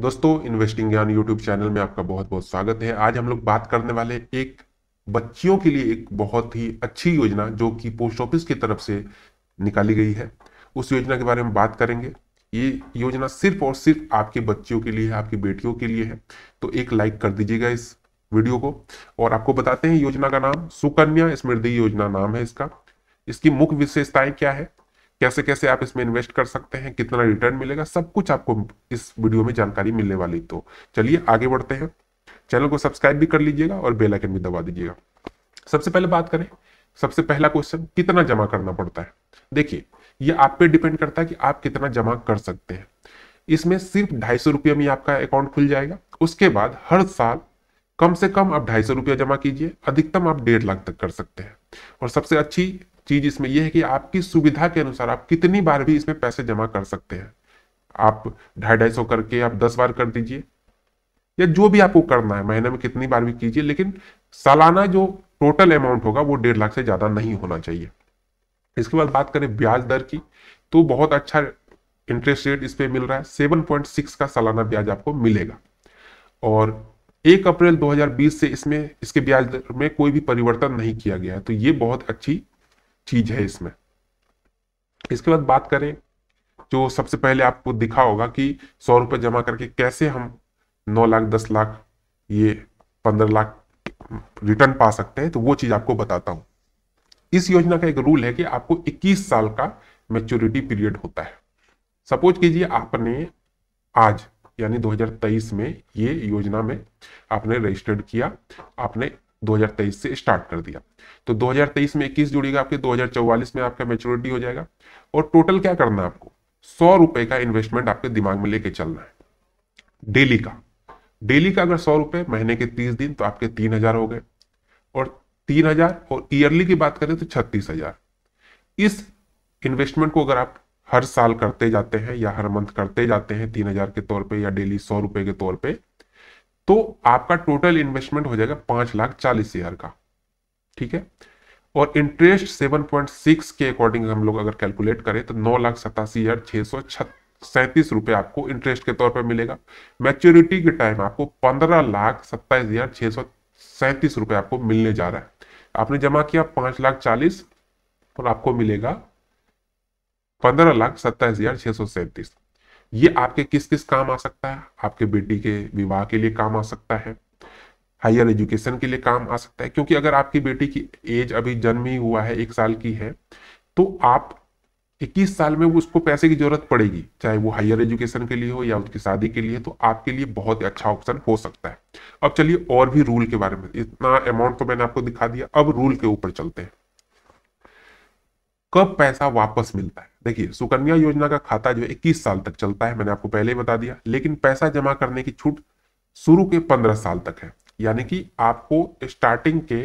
दोस्तों इन्वेस्टिंग ज्ञान YouTube channel में आपका बहुत बहुत स्वागत है आज हम लोग बात करने वाले एक बच्चियों के लिए एक बहुत ही अच्छी योजना जो कि पोस्ट ऑफिस की तरफ से निकाली गई है उस योजना के बारे में बात करेंगे ये योजना सिर्फ और सिर्फ आपके बच्चियों के लिए है आपकी बेटियों के लिए है तो एक लाइक कर दीजिएगा इस वीडियो को और आपको बताते हैं योजना का नाम सुकन्या स्मृति योजना नाम है इसका इसकी मुख्य विशेषताएं क्या है कैसे कैसे आप इसमें इन्वेस्ट कर सकते हैं कितना रिटर्न मिलेगा सब कुछ आपको इस वीडियो में जानकारी मिलने वाली तो चलिए आगे बढ़ते हैं चैनल को सब्सक्राइब भी कर लीजिएगा और बेल आइकन भी दबा दीजिएगा सबसे पहले बात करें सबसे पहला क्वेश्चन कितना जमा करना पड़ता है देखिए ये आप पे डिपेंड करता है कि आप कितना जमा कर सकते हैं इसमें सिर्फ ढाई सौ रुपये में आपका अकाउंट खुल जाएगा उसके बाद हर साल कम से कम आप ढाई सौ रुपया जमा कीजिए अधिकतम आप डेढ़ लाख तक कर सकते हैं और सबसे अच्छी चीज इसमें यह है कि आपकी सुविधा के अनुसार आप कितनी बार भी इसमें पैसे जमा कर सकते हैं आप ढाई ढाई सौ करके आप दस बार कर दीजिए या जो भी आपको करना है महीने में कितनी बार भी कीजिए लेकिन सालाना जो टोटल अमाउंट होगा वो डेढ़ लाख से ज्यादा नहीं होना चाहिए इसके बाद बात करें ब्याज दर की तो बहुत अच्छा इंटरेस्ट रेट इस पर मिल रहा है सेवन पॉइंट सिक्स का सालाना ब्याज आपको मिलेगा और एक अप्रैल 2020 से इसमें इसके ब्याज दर में कोई भी परिवर्तन नहीं किया गया है तो ये बहुत अच्छी चीज है इसमें इसके बाद बात करें जो सबसे पहले आपको दिखा होगा कि सौ रुपए जमा करके कैसे हम नौ लाख दस लाख ये पंद्रह लाख रिटर्न पा सकते हैं तो वो चीज आपको बताता हूं इस योजना का एक रूल है कि आपको 21 साल का मेच्योरिटी पीरियड होता है सपोज कीजिए आपने आज यानी 2023 में ये योजना में आपने रजिस्टर्ड किया आपने 2023 से स्टार्ट कर दिया तो 2023 में 21 जुड़ेगा आपके 2044 में आपका मेच्योरिटी हो जाएगा और टोटल क्या करना है आपको सौ रुपए का इन्वेस्टमेंट आपके दिमाग में लेके चलना है डेली का डेली का अगर सौ रुपए महीने के तीस दिन तो आपके तीन हो गए और तीन और ईयरली की बात करें तो छत्तीस इस इन्वेस्टमेंट को अगर आप हर साल करते जाते हैं या हर मंथ करते जाते हैं तीन हजार के तौर पे या डेली सौ रुपए के तौर पे तो आपका टोटल इन्वेस्टमेंट हो जाएगा पांच लाख चालीस हजार का ठीक है और इंटरेस्ट सेवन पॉइंट सिक्स के अकॉर्डिंग हम लोग अगर कैलकुलेट करें तो नौ लाख सतासी हजार छह सौ सैंतीस रुपए आपको इंटरेस्ट के तौर पर मिलेगा मैच्योरिटी के टाइम आपको पंद्रह लाख सत्ताईस हजार छह सौ सैंतीस रुपए आपको मिलने जा रहा है आपने जमा किया पांच लाख चालीस और आपको मिलेगा पंद्रह लाख सत्ताईस हजार छह सौ सैंतीस ये आपके किस किस काम आ सकता है आपके बेटी के विवाह के लिए काम आ सकता है हायर एजुकेशन के लिए काम आ सकता है क्योंकि अगर आपकी बेटी की एज अभी जन्म ही हुआ है एक साल की है तो आप 21 साल में उसको पैसे की जरूरत पड़ेगी चाहे वो हायर एजुकेशन के लिए हो या उसकी शादी के लिए तो आपके लिए बहुत ही अच्छा ऑप्शन हो सकता है अब चलिए और भी रूल के बारे में इतना अमाउंट तो मैंने आपको दिखा दिया अब रूल के ऊपर चलते हैं कब पैसा वापस मिलता है देखिए सुकन्या योजना का खाता जो इक्कीस साल तक चलता है मैंने आपको पहले ही बता दिया लेकिन पैसा जमा करने की छूट शुरू के पंद्रह साल तक है यानी कि आपको स्टार्टिंग के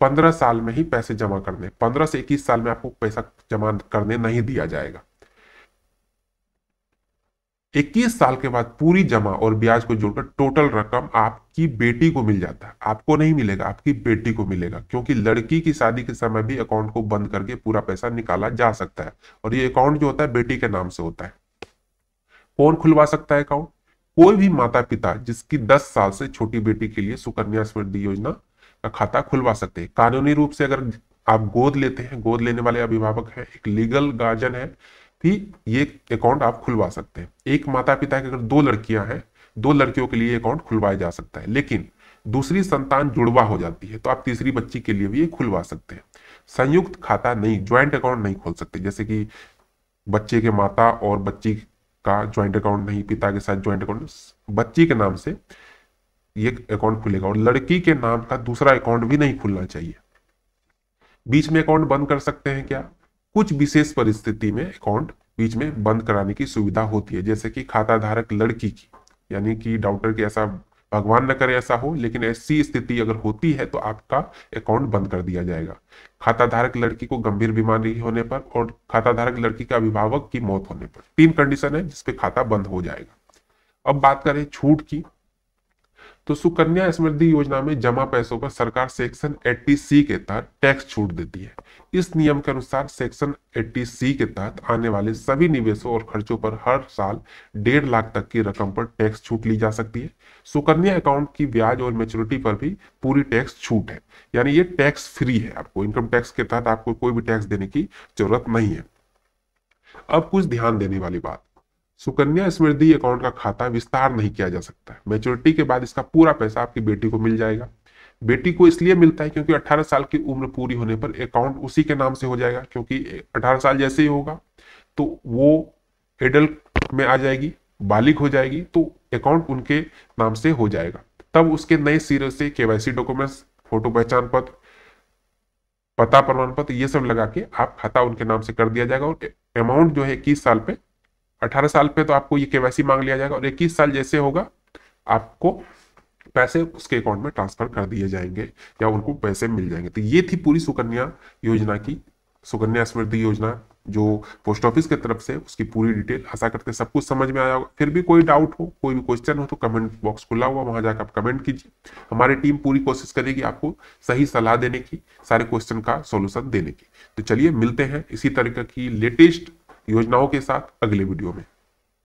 पंद्रह साल में ही पैसे जमा करने पंद्रह से इक्कीस साल में आपको पैसा जमा करने नहीं दिया जाएगा 21 साल के बाद पूरी जमा और ब्याज को जोड़कर टोटल रकम आपकी बेटी को मिल जाता है आपको नहीं मिलेगा आपकी बेटी को मिलेगा क्योंकि लड़की की शादी के समय भी अकाउंट को बंद करके पूरा पैसा निकाला जा सकता है और ये अकाउंट जो होता है बेटी के नाम से होता है कौन खुलवा सकता है अकाउंट कोई भी माता पिता जिसकी दस साल से छोटी बेटी के लिए सुकन्या समृद्धि योजना का खाता खुलवा सकते हैं कानूनी रूप से अगर आप गोद लेते हैं गोद लेने वाले अभिभावक है एक लीगल गार्जियन है ही ये अकाउंट आप खुलवा सकते हैं एक माता पिता के अगर दो लड़कियां हैं दो लड़कियों के लिए अकाउंट खुलवाया जा सकता है लेकिन दूसरी संतान जुड़वा हो जाती है तो आप तीसरी बच्ची के लिए भी ये खुलवा सकते हैं संयुक्त खाता नहीं ज्वाइंट अकाउंट नहीं खोल सकते जैसे कि बच्चे के माता और बच्ची का ज्वाइंट अकाउंट नहीं पिता के साथ ज्वाइंट अकाउंट बच्ची के नाम से ये अकाउंट खुलेगा और लड़की के नाम का दूसरा अकाउंट भी नहीं खुलना चाहिए बीच में अकाउंट बंद कर सकते हैं क्या कुछ विशेष परिस्थिति में अकाउंट बीच में बंद कराने की सुविधा होती है जैसे कि खाता धारक लड़की की यानी कि डॉक्टर की ऐसा भगवान न करे ऐसा हो लेकिन ऐसी स्थिति अगर होती है तो आपका अकाउंट बंद कर दिया जाएगा खाता धारक लड़की को गंभीर बीमारी होने पर और खाता धारक लड़की का अभिभावक की मौत होने पर तीन कंडीशन है जिसपे खाता बंद हो जाएगा अब बात करें छूट की तो सुकन्या समृद्धि योजना में जमा पैसों पर सरकार सेक्शन 80 सी के तहत टैक्स छूट देती है इस नियम के अनुसार सेक्शन 80 सी के तहत आने वाले सभी निवेशों और खर्चों पर हर साल डेढ़ लाख तक की रकम पर टैक्स छूट ली जा सकती है सुकन्या अकाउंट की ब्याज और मेच्योरिटी पर भी पूरी टैक्स छूट है यानी ये टैक्स फ्री है आपको इनकम टैक्स के तहत आपको कोई भी टैक्स देने की जरूरत नहीं है अब कुछ ध्यान देने वाली बात सुकन्या समृद्धि अकाउंट का खाता विस्तार नहीं किया जा सकता है मेच्योरिटी के बाद इसका पूरा पैसा आपकी बेटी को मिल जाएगा बेटी को इसलिए मिलता है क्योंकि 18 साल की उम्र पूरी होने पर अकाउंट उसी के नाम से हो जाएगा क्योंकि 18 साल जैसे ही होगा तो वो एडल्ट में आ जाएगी बालिक हो जाएगी तो अकाउंट उनके नाम से हो जाएगा तब उसके नए सिरे से केवाईसी डॉक्यूमेंट्स फोटो पहचान पत्र पता प्रमाण पत्र ये सब लगा के आप खाता उनके नाम से कर दिया जाएगा और अमाउंट जो है इक्कीस साल पे अठारह साल पे तो आपको ये केवाईसी मांग लिया जाएगा और इक्कीस साल जैसे होगा आपको पैसे उसके अकाउंट में ट्रांसफर कर दिए जाएंगे या उनको पैसे मिल जाएंगे तो ये थी पूरी सुकन्या योजना की सुकन्या समृद्धि योजना जो पोस्ट ऑफिस की तरफ से उसकी पूरी डिटेल आशा करते सब कुछ समझ में आया होगा फिर भी कोई डाउट हो कोई भी क्वेश्चन हो तो कमेंट बॉक्स खुला हुआ वहां जाकर आप कमेंट कीजिए हमारी टीम पूरी कोशिश करेगी आपको सही सलाह देने की सारे क्वेश्चन का सोल्यूशन देने की तो चलिए मिलते हैं इसी तरीके की लेटेस्ट योजनाओं के साथ अगले वीडियो में